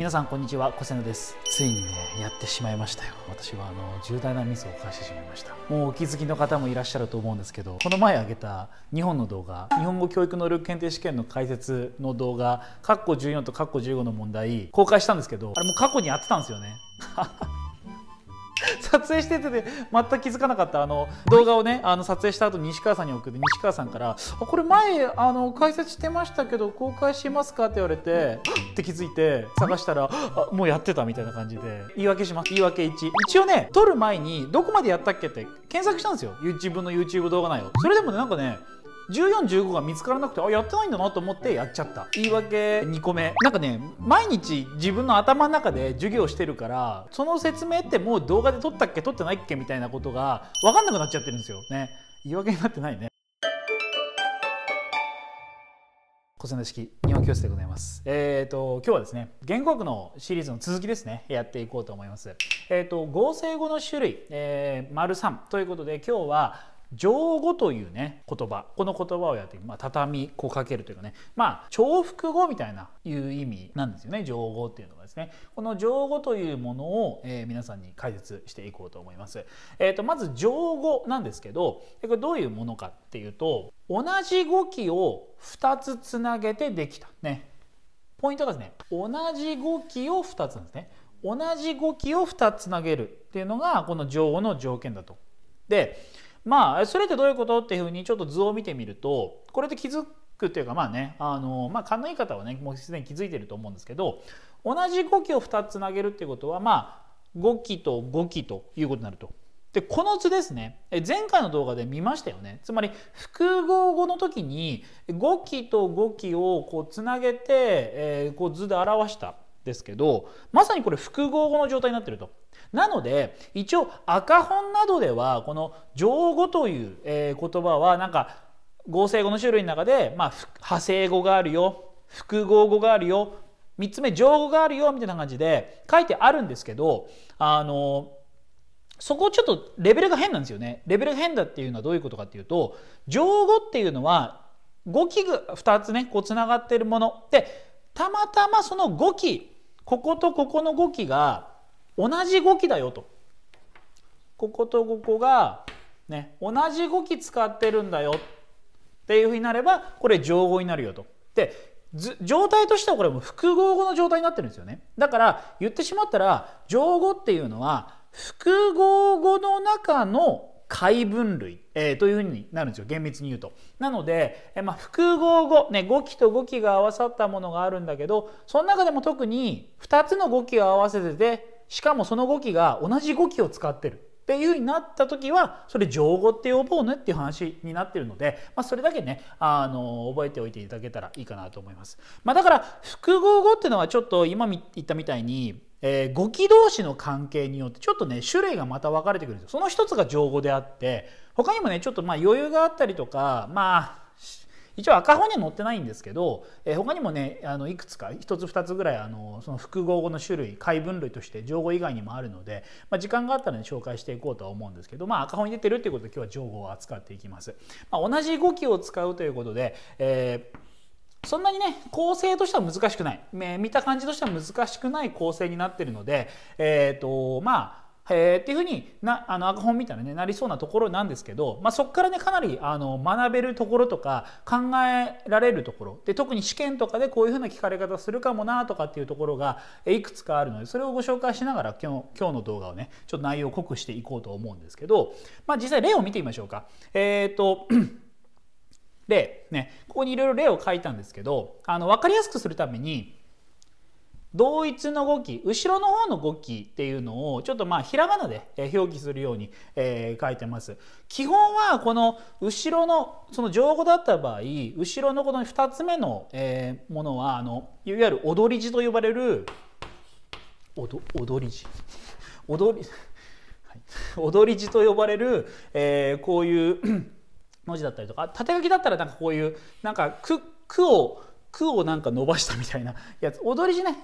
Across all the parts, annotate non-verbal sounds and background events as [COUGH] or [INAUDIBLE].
皆さんこんにちは小瀬野ですついにねやってしまいましたよ私はあの重大なミスを犯してしまいましたもうお気づきの方もいらっしゃると思うんですけどこの前あげた日本の動画日本語教育能力検定試験の解説の動画括弧14と括弧15の問題公開したんですけどあれも過去にやってたんですよね [LAUGHS] 撮影してて、ね、全く気づかなかったあの動画をねあの撮影した後西川さんに送って西川さんから「これ前あの解説してましたけど公開しますか?」って言われてって気づいて探したらあもうやってたみたいな感じで言い訳します言い訳1一応ね撮る前にどこまでやったっけって検索したんですよ自分の YouTube 動画内をそれでもねなんかね1415が見つからなくてあやってないんだなと思ってやっちゃった言い訳2個目なんかね毎日自分の頭の中で授業してるからその説明ってもう動画で撮ったっけ撮ってないっけみたいなことが分かんなくなっちゃってるんですよね言い訳になってないねコの式日本教室でございます。えっ、ー、と今日はですね言語学のシリーズの続きですねやっていこうと思います。えっ、ー、と合成語の種類、えー、丸三ということで今日は情語というね言葉この言葉をやってまあ、畳こうかけるというかねまあ重複語みたいないう意味なんですよね上語っていうのがですねこの上語というものを、えー、皆さんに解説していこうと思います。えーと、まず上語なんですけどこれどういうものかっていうと同じ語気を2つつなげてできたねポイントがですね同じ語気を2つなんですね同じ語気を2つつなげるっていうのがこの上語の条件だと。でまあそれってどういうことっていうふうにちょっと図を見てみるとこれで気づくっていうかまあねあの、まあ、勘のいい方はねもうすでに気づいてると思うんですけど同じ5期を2つ投げるっていうことはまあ5期と5期ということになると。でこの図ですね前回の動画で見ましたよねつまり複合語の時に5期と5期をこうつなげて、えー、こう図で表したですけどまさにこれ複合語の状態になっているとなので一応赤本などではこの「上語」という、え言葉はなんか合成語の種類の中で、まあ、派生語があるよ複合語があるよ3つ目上語があるよみたいな感じで書いてあるんですけどあのそこちょっとレベルが変なんですよね。レベルが変だっていうのはどういうことかっていうと上語っていうのは語器具2つねこうつながっているものでたまたまその語気こことここの語気が同じ語気だよとこことここが、ね、同じ語気使ってるんだよっていうふうになればこれ上語になるよと。で状態としてはこれも複合語の状態になってるんですよね。だから言ってしまったら上語っていうのは複合語の中の解分類、えー、というふうになるんですよ厳密に言うと。なので、えー、まあ、複合語、ね、語気と語気が合わさったものがあるんだけどその中でも特に2つの語気を合わせててしかもその語気が同じ語気を使ってるっていうになった時はそれ情語って呼ぼうねっていう話になってるので、まあ、それだけねあの覚えておいていただけたらいいかなと思います。まあ、だから複合語っていうのはちょっと今言ったみたいにえー、語気同士の関係によってちょっとね種類がまた分かれてくるんですよ。その一つが情語であって他にもねちょっとまあ余裕があったりとかまあ一応赤本には載ってないんですけど、えー、他にもねあのいくつか1つ2つぐらいあのその複合語の種類解分類として情報以外にもあるので、まあ、時間があったら、ね、紹介していこうとは思うんですけど、まあ、赤本に出てるっていうことで今日は情報を扱っていきます。まあ、同じ語気を使うということで、えーそんなにね構成としては難しくない、えー、見た感じとしては難しくない構成になってるので、えーとまあ、へーっていうふうになあの赤本みたいなねなりそうなところなんですけど、まあ、そこからねかなりあの学べるところとか考えられるところで特に試験とかでこういうふうな聞かれ方するかもなとかっていうところがいくつかあるのでそれをご紹介しながら今日今日の動画をねちょっと内容を濃くしていこうと思うんですけど、まあ、実際例を見てみましょうか。えっ、ー、と例、ね、ここにいろいろ例を書いたんですけどあの分かりやすくするために同一の語気後ろの方の語気っていうのをちょっとまあひらがなで表記するように、えー、書いてます。基本はこの後ろのその情報だった場合後ろのこの2つ目の、えー、ものはあのいわゆる踊り字と呼ばれる踊り字踊り、[LAUGHS] はい、踊り字と呼ばれる、えー、こういう [CLEARS THROAT] 文字だったりとか縦書きだったらなんかこういうなんか句を句をなんか伸ばしたみたいなやつ踊り字ね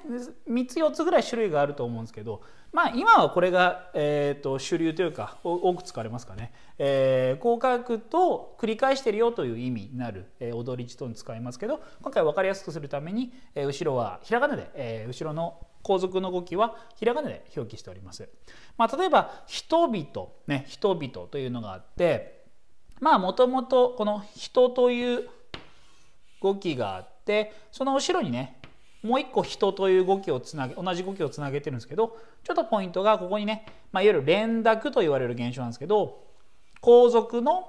3つ4つぐらい種類があると思うんですけどまあ今はこれが、えー、と主流というか多く使われますかね、えー、こう書くと繰り返してるよという意味になる、えー、踊り字と使いますけど今回分かりやすくするために、えー、後ろはひらがなで、えー、後ろの後続の語きはひらがなで表記しております。まあ、例えば人々ね人々というのがあってまあもともとこの人という語きがあってでその後ろにねもう一個人という動きをつなげ同じ動きをつなげてるんですけどちょっとポイントがここにね、まあ、いわゆる連絡と言われる現象なんですけど後続の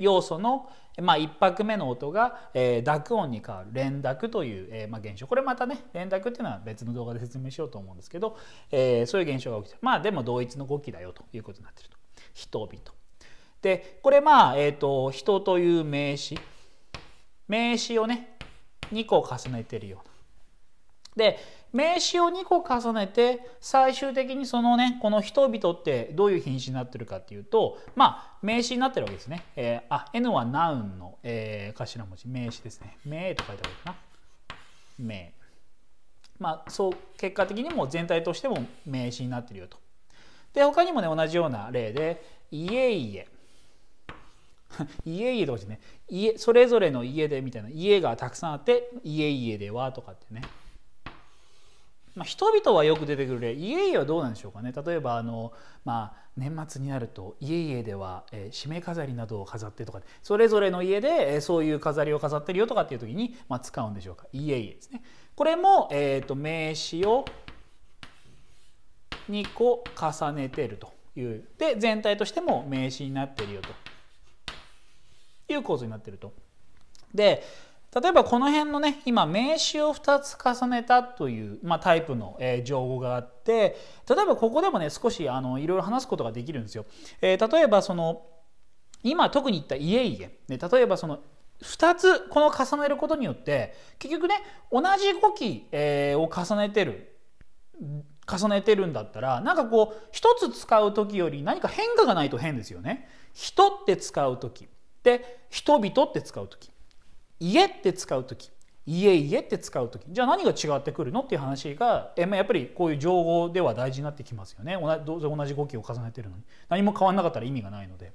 要素の、まあ、1拍目の音が、えー、濁音に変わる連絡という、えー、まあ、現象これまたね連絡っていうのは別の動画で説明しようと思うんですけど、えー、そういう現象が起きてまあでも同一の動きだよということになってると人々。でこれまあ、えーと、と人という名詞名詞をね2個重ねてるような。で名詞を2個重ねて最終的にそのねこの人々ってどういう品詞になってるかっていうとまあ名詞になってるわけですね。えー、あ N はナウンの、えー、頭文字名詞ですね。名と書いてあるかな。名。まあそう結果的にも全体としても名詞になってるよと。で他にもね同じような例で「いえいえ」[LAUGHS] 家々とね家それぞれの家でみたいな家がたくさんあって家々ではとかってね、まあ、人々はよく出てくる例家々はどうなんでしょうかね例えばあの、まあ、年末になると家々では、えー、締め飾りなどを飾ってとかそれぞれの家で、えー、そういう飾りを飾ってるよとかっていう時に、まあ、使うんでしょうか家々ですね。これも、えーと、と名詞を2個重ねてるというで全体としても名詞になってるよと。いう構図になっていると。で例えばこの辺のね今名詞を2つ重ねたという、まあ、タイプの、えー、情報があって例えばここでもね少しあのいろいろ話すことができるんですよ。えー、例えばその今特に言った家々、ね、例えばその2つこの重ねることによって結局ね同じ語気、えー、を重ねてる重ねてるんだったらなんかこう1つ使う時より何か変化がないと変ですよね。人って使う時で人々って使う時家って使う時家家って使う時じゃあ何が違ってくるのっていう話がやっぱりこういう情報では大事になってきますよね同じ同じ語気を重ねてるのに何も変わんなかったら意味がないので。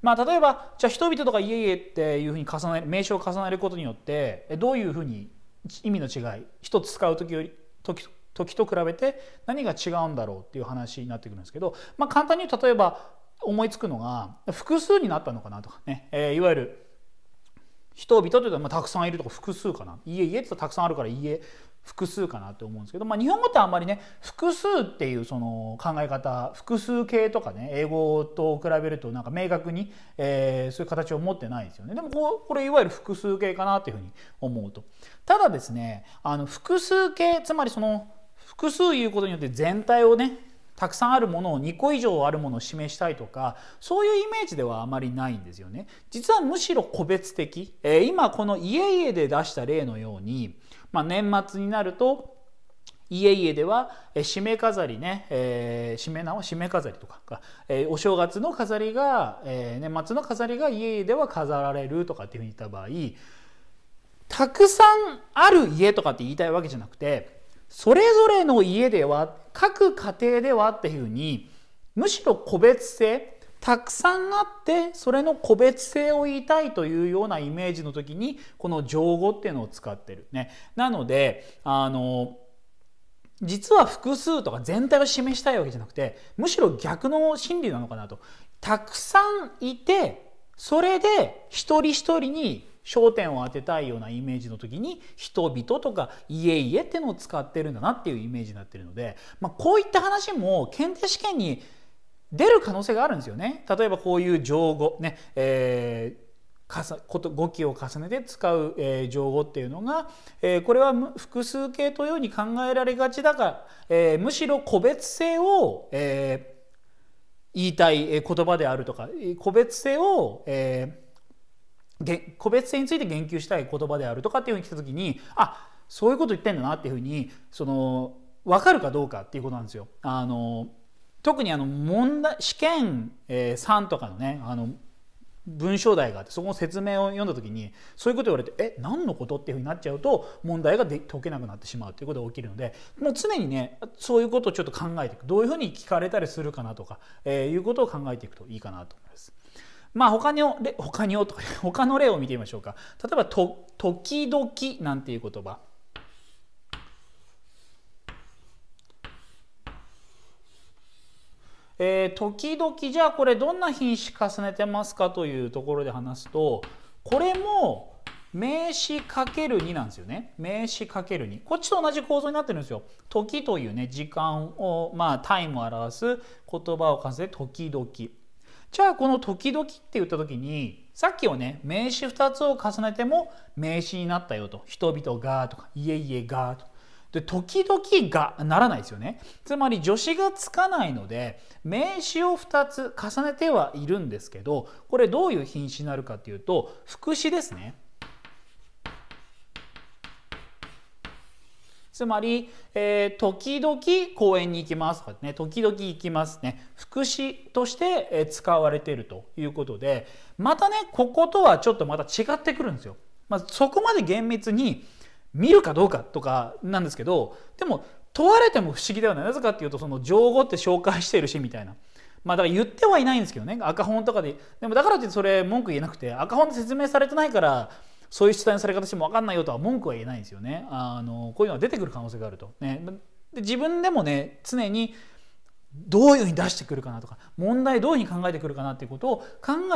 まあ、例えばじゃあ人々とか家々っていうふうに重ね名称を重ねることによってどういうふうに意味の違い一つ使う時より時時と比べて何が違うんだろうっていう話になってくるんですけど、まあ、簡単に言う例えば思いつくのが複数になったのかなとかね、えー、いわゆる人々というとまあたくさんいるとか複数かな家家ってたくさんあるから家複数かなって思うんですけど、まあ、日本語ってあんまりね複数っていうその考え方複数形とかね英語と比べるとなんか明確に、えー、そういう形を持ってないですよねでもここれいわゆる複数形かなっていうふうに思うとただですねあの複数形つまりその複数いうことによって全体をねたくさんあるものを2個以上あるものを示したいとかそういうイメージではあまりないんですよね。実はむしろ個別的、えー、今この家々で出した例のように、まあ、年末になると家々では、え締め飾りね、えー、締め縄締め飾りとかが、えー、お正月の飾りが、えー、年末の飾りが家々では飾られるとかっていうふうに言った場合たくさんある家とかって言いたいわけじゃなくてそれぞれの家では各家庭ではっていうふうにむしろ個別性たくさんあってそれの個別性を言いたいというようなイメージの時にこの情語っていうのを使ってるね。なのであの実は複数とか全体を示したいわけじゃなくてむしろ逆の心理なのかなと。たくさんいてそれで一人一人に焦点を当てたいようなイメージの時に人々とか家々ってのを使ってるんだなっていうイメージになってるので、まあ、こういった話も検定試験に出る可能性があるんですよね。例えばこういう情語ね、えー語気を重ねて使う、え情語っていうのが、えー、これは複数形というように考えられがちだから、えー、むしろ個別性を、え言いたい言葉であるとか個別性を、えー個別性について言及したい言葉であるとかっていうふうに来た時にあそういうこと言ってんだなっていうふうにその分かるかどうかっていうことなんですよ。あの特にあの問題試験、え3とかのねあの文章題があってそこの説明を読んだ時にそういうこと言われてえ何のことっていうふうになっちゃうと問題がで解けなくなってしまうということが起きるのでもう常にねそういうことをちょっと考えていくどういうふうに聞かれたりするかなとか、えー、いうことを考えていくといいかなと思います。まあ他に他に [LAUGHS] 他の例を見てみましょうか。例えばと、時々なんていう言葉。えー、時々じゃあこれどんな品詞重ねてますかというところで話すとこれも名詞 ×2 なんですよね名詞 ×2 こっちと同じ構造になってるんですよ時というね時間をまあタイムを表す言葉を重ねて時々じゃあこの時々って言った時にさっきはね名詞2つを重ねても名詞になったよと人々がとかいえいえがとで時々がならないですよねつまり助詞がつかないので名詞を2つ重ねてはいるんですけどこれどういう品詞になるかっていうと副詞ですねつまり、えー、時々公園に行きますとかね、時々行きますね、副詞として使われているということで、またね、こことはちょっとまた違ってくるんですよ。まあ、そこまで厳密に見るかどうかとかなんですけど、でも問われても不思議ではない。なぜかっていうと、その情語って紹介しているし、みたいな。まあだから言ってはいないんですけどね、赤本とかで。でもだからってそれ文句言えなくて、赤本で説明されてないから、そういう出題のされ方しても分かんないよとは文句は言えないんですよね。あのこういうのは出てくる可能性があると。ね、で自分でもね常にどういうふうに出してくるかなとか問題どういうふうに考えてくるかなっていうことを考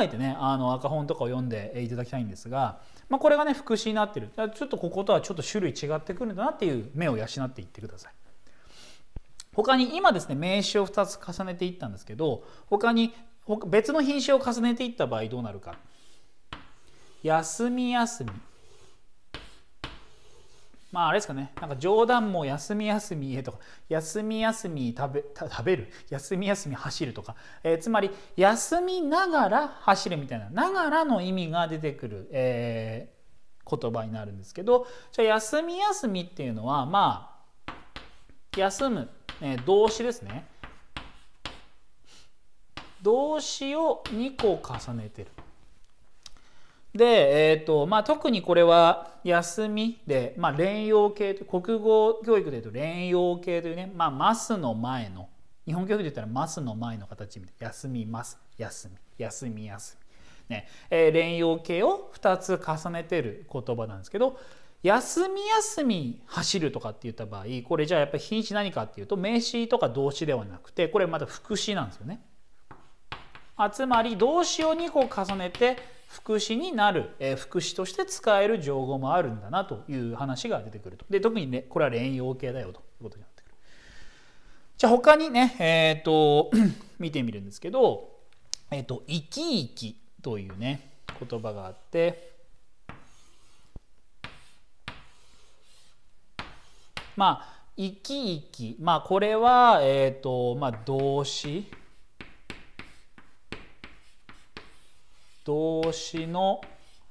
えてねあの赤本とかを読んでいただきたいんですが、まあ、これがね副詞になってるちょっとこことはちょっと種類違ってくるんだなっていう目を養っていってください。他に今ですね名詞を2つ重ねていったんですけど他に別の品詞を重ねていった場合どうなるか。休み休み。まああれですかね、なんか冗談も休み休みへとか、休み休み食べ食べる、休み休み走るとか、えー、つまり休みながら走るみたいな、ながらの意味が出てくる、えー、言葉になるんですけど、じゃあ休み休みっていうのは、まあ、休む、えー、動詞ですね。動詞を2個重ねてる。で、えーとまあ、特にこれは休みで、まあ、連用系国語教育でいうと連用系というね、まあ、マスの前の日本教育で言ったらマスの前の形みたい休みます休み休み休み、ねえー、連用系を2つ重ねてる言葉なんですけど休み休み走るとかって言った場合これじゃあやっぱり品詞何かっていうと名詞とか動詞ではなくてこれまた副詞なんですよね。あつまり動詞を2個重ねて副詞になる、えー、副詞として使える情報もあるんだなという話が出てくると。で特に、ね、これは連用形だよということになってくる。じゃあ他にね、えっ、ー、と見てみるんですけど「えっ、ー、と生き生き」というね言葉があって。まあ、生き生き、まあ、これは、えーとまあ、動詞動詞の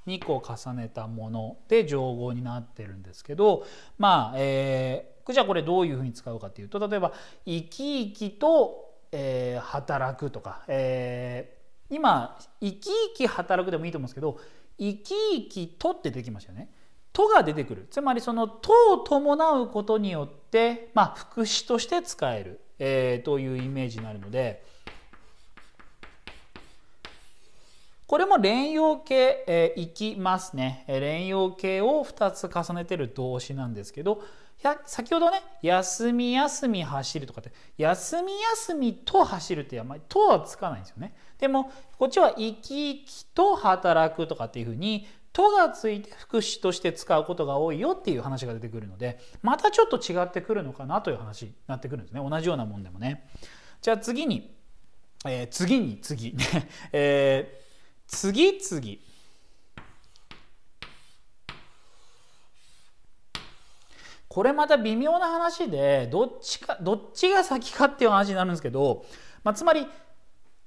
2個重ねたもので情報になってるんですけどまあ、えー、じゃあこれどういうふうに使うかっていうと例えば「生き生きと、えー、働く」とか、えー、今「生き生き働く」でもいいと思うんですけど「生き生きと」って出てきましたよね。とが出てくるつまりその「と」を伴うことによって、まあ、副詞として使える、えー、というイメージになるので。これも連用形、えー、きますね。連用形を2つ重ねてる動詞なんですけど、先ほどね、休み休み走るとかって、休み休みと走るって、あんまりとはつかないんですよね。でも、こっちは生き生きと働くとかっていうふうに、とがついて副詞として使うことが多いよっていう話が出てくるので、またちょっと違ってくるのかなという話になってくるんですね。同じようなもんでもね。じゃあ次に、えー、次に次、ね [LAUGHS] えー次次これまた微妙な話でどっちかどっちが先かっていう話になるんですけど、まあ、つまり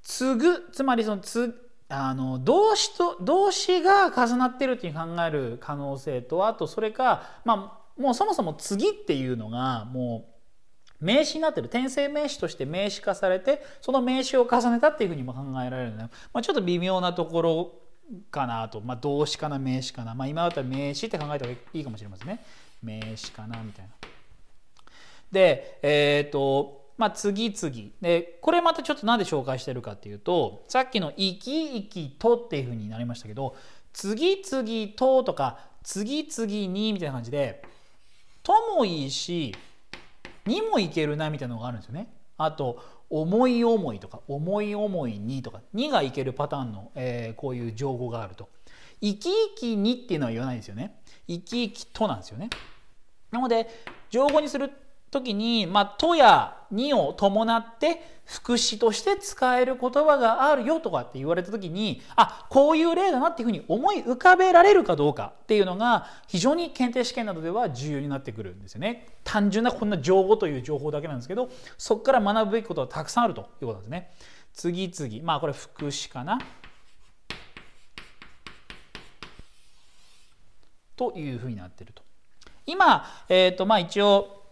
継ぐつまりそのつあの動詞と動詞が重なってるっていう考える可能性とあとそれか、まあ、もうそもそも次っていうのがもう名詞になってる転生名詞として名詞化されてその名詞を重ねたっていうふうにも考えられるので、まあ、ちょっと微妙なところかなと、まあ、動詞かな名詞かな、まあ、今だったら名詞って考えた方がいいかもしれませんね名詞かなみたいな。でえっ、ー、とまあ、次々でこれまたちょっと何で紹介してるかっていうとさっきの「生き生きと」っていうふうになりましたけど「次々と」とか「次々に」みたいな感じで「ともいいしにもいけるなみたいなのがあるんですよね。あと思い思いとか思い思いにとかにがいけるパターンの、えー、こういう情報があると生き生きにっていうのは言わないですよね生き生きとなんですよねなので情報にする時に、まあ、とやにを伴って副詞として使える言葉があるよとかって言われた時にあこういう例だなっていうふうに思い浮かべられるかどうかっていうのが非常に検定試験などでは重要になってくるんですよね。単純なこんな情報という情報だけなんですけどそこから学ぶべきことはたくさんあるということなんですね。次々まあこれ副詞かな。というふうになってると。今、えーとまあ、一応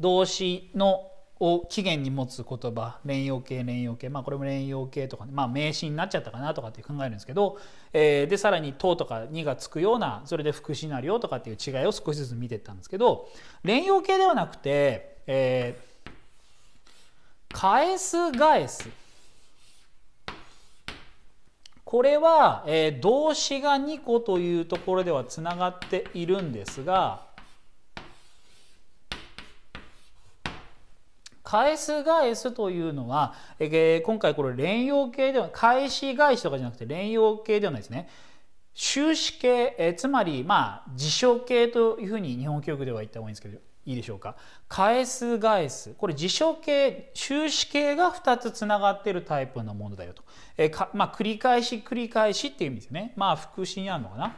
動詞のを起源に持つ言葉連用形連用形まあこれも連用形とか、ね、まあ名詞になっちゃったかなとかって考えるんですけど、えー、でさらに「と」とか「に」がつくようなそれで副詞なりよとかっていう違いを少しずつ見てったんですけど連用形ではなくて、えー、返す返すこれは、えー、動詞が2個というところではつながっているんですが返す返すというのは、えー、今回これ連用形では返し返しとかじゃなくて連用形ではないですね。終止形、えー、つまりまあ辞書形というふうに日本教育では言った方がいいんですけどいいでしょうか返す返すこれ辞書形終止形が2つつながっているタイプのものだよと、えー、かまあ繰り返し繰り返しっていう意味ですねまあ副詞にあるのかな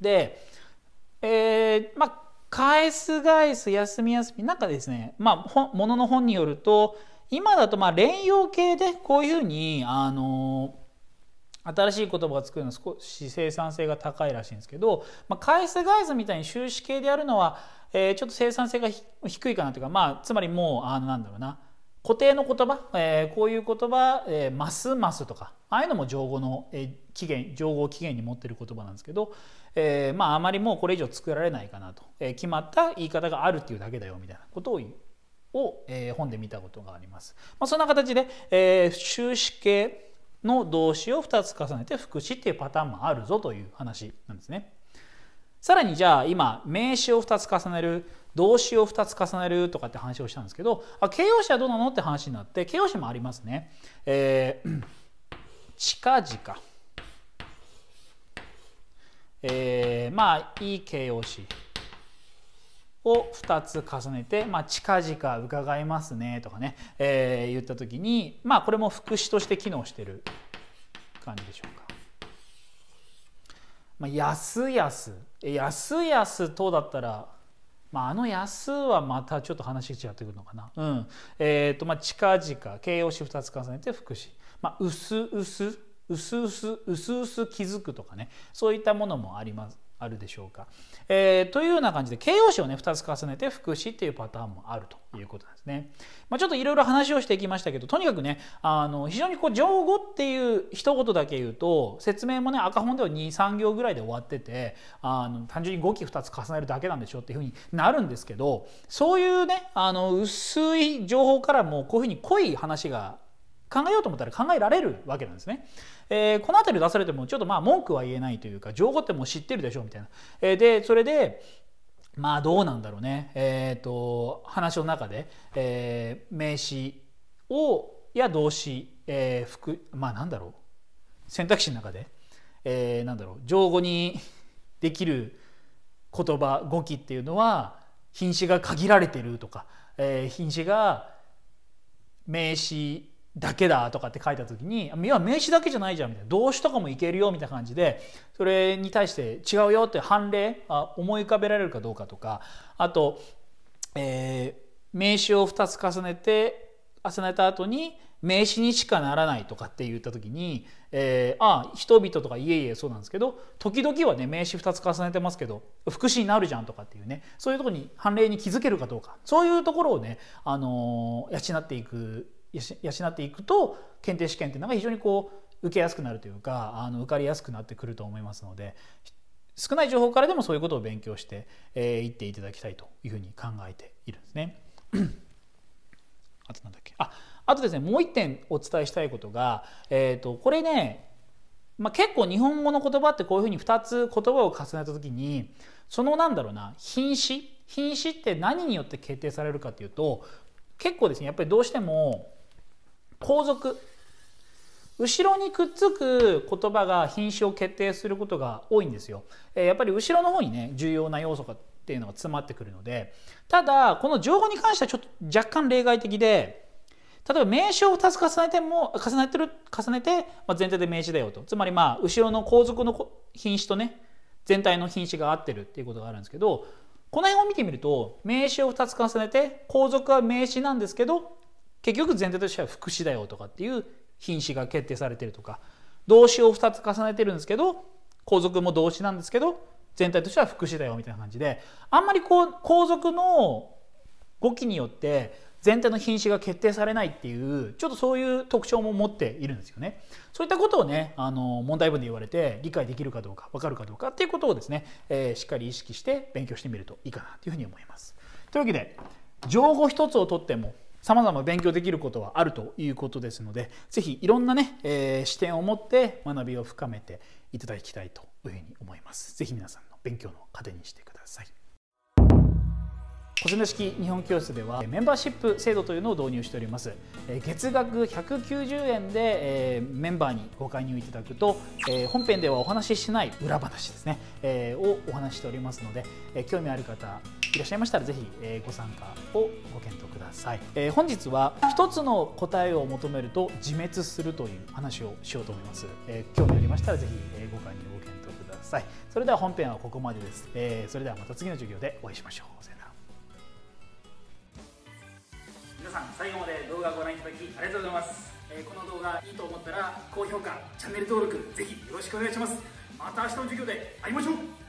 でえー、まあ返す返す休み休みなんかですねまあものの本によると今だとまあ連用形でこういうふうにあの新しい言葉を作るのは少し生産性が高いらしいんですけど、まあ、返す返すみたいに終止形でやるのは、えー、ちょっと生産性が低いかなというかまあつまりもうあのなんだろうな固定の言葉、えー、こういう言葉、えー、ますますとかああいうのも情語の、えー、起源情語を起源に持ってる言葉なんですけど、えー、まああまりもうこれ以上作られないかなと、えー、決まった言い方があるっていうだけだよみたいなことをを、えー、本で見たことがあります。まあ、そんな形で、えー、終止形の動詞を2つ重ねて副詞っていうパターンもあるぞという話なんですね。さらにじゃあ今名詞を2つ重ねる動詞を2つ重ねるとかって話をしたんですけどあ形容詞はどうなのって話になって形容詞もありますね。えー、近々、えー、まあいい形容詞を2つ重ねて、まあ、近々伺いますねとかね、えー、言った時に、まあ、これも副詞として機能してる感じでしょうか。まあ、やすやすやすやすとだったらまあ、あの安はまたちょっと話が違ってくるのかな、うんえーとまあ、近々形容詞2つ重ねて副詞、まあ、薄々薄々薄々気づくとかねそういったものもありますあるでしょうか。えー、というような感じで形容詞をね2つ重ねて副詞っていうパターンもあるということなんですね。まあ、ちょっといろいろ話をしてきましたけどとにかくねあの非常にこう情語っていう一言だけ言うと説明もね赤本では23行ぐらいで終わっててあの単純に語気2つ重ねるだけなんでしょっていうふうになるんですけどそういうねあの薄い情報からもこういうふうに濃い話が考えようと思ったら考えられるわけなんですね。えー、この辺り出されてもちょっとまあ文句は言えないというか情報ってもう知ってるでしょうみたいな。えー、でそれでまあどうなんだろうね、えーと、話の中で、えー、名詞をや動詞、えー、副まあなんだろう選択肢の中で、えー、なんだろう情語にできる言葉語気っていうのは品詞が限られてるとか、えー、品詞が名詞だけだとかって書いた時に要は名詞だけじゃないじゃんみたいな動詞とかもいけるよみたいな感じでそれに対して違うよって判例あ思い浮かべられるかどうかとかあと、えー、名詞を2つ重ねて重ねた後に名詞にしかならないとかって言った時に、えー、ああ人々とかいえいえそうなんですけど時々はね名詞2つ重ねてますけど副詞になるじゃんとかっていうねそういうとこに判例に気づけるかどうかそういうところをね、あのー、養っていく養っていくと検定試験っていうのが非常にこう受けやすくなるというかあの受かりやすくなってくると思いますので少ない情報からでもそういうことを勉強してい、えー、っていただきたいというふうに考えているんですね。あとなんだっけああとですねもう一点お伝えしたいことが、えーと、これね、まあ、結構日本語の言葉ってこういうふうに2つ言葉を重ねた時にそのなんだろうな品詞品詞って何によって決定されるかというと結構ですねやっぱりどうしても後続後ろにくっつく言葉が品種を決定することが多いんですよ。やっぱり後ろの方にね重要な要素がっていうのが詰まってくるのでただこの情報に関してはちょっと若干例外的で例えば名詞を2つ重ねても重ねてる重ねて、まあ、全体で名詞だよとつまりまあ後ろの後続の品種とね全体の品種が合ってるっていうことがあるんですけどこの辺を見てみると名詞を2つ重ねて後続は名詞なんですけど結局前提としては福祉だよとかっていう品種が決定されてるとか動詞を2つ重ねてるんですけど皇族も動詞なんですけど全体としては福祉だよみたいな感じであんまりこう皇族の語気によって全体の品種が決定されないっていうちょっとそういう特徴も持っているんですよね。そういったことをねあの問題文で言われて理解できるかどうか分かるかどうかっていうことをですね、えー、しっかり意識して勉強してみるといいかなというふうに思います。というわけで情報一つをとってもさまざま勉強できることはあるということですので是非いろんなね、えー、視点を持って学びを深めていただきたいというふうに思います。是非皆さんの勉強の糧にしてください。コス式日本教室ではメンバーシップ制度というのを導入しております月額190円でメンバーにご加入いただくと本編ではお話ししない裏話ですねをお話しておりますので興味ある方いらっしゃいましたらぜひ、えご参加をご検討ください、え本日は1つの答えを求めると自滅するという話をしようと思います、え興味ありましたらぜひ、えご入ご検討くださいそれでは本編はここまでです、えそれではまた次の授業でお会いしましょうさよなら皆さん最後まで動画をご覧いただきありがとうございますえこの動画いいと思ったら高評価チャンネル登録ぜひよろしくお願いしますまた明日の授業で会いましょう